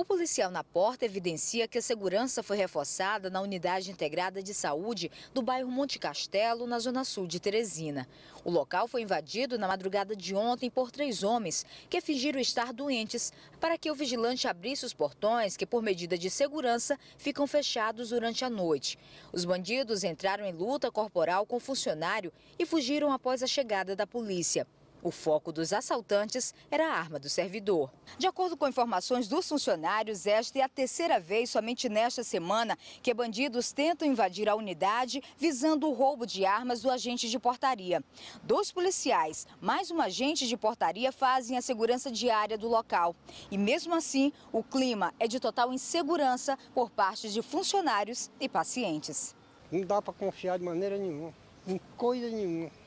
O policial na porta evidencia que a segurança foi reforçada na Unidade Integrada de Saúde do bairro Monte Castelo, na zona sul de Teresina. O local foi invadido na madrugada de ontem por três homens que fingiram estar doentes para que o vigilante abrisse os portões que, por medida de segurança, ficam fechados durante a noite. Os bandidos entraram em luta corporal com o funcionário e fugiram após a chegada da polícia. O foco dos assaltantes era a arma do servidor. De acordo com informações dos funcionários, esta é a terceira vez somente nesta semana que bandidos tentam invadir a unidade visando o roubo de armas do agente de portaria. Dois policiais, mais um agente de portaria fazem a segurança diária do local. E mesmo assim, o clima é de total insegurança por parte de funcionários e pacientes. Não dá para confiar de maneira nenhuma, em coisa nenhuma.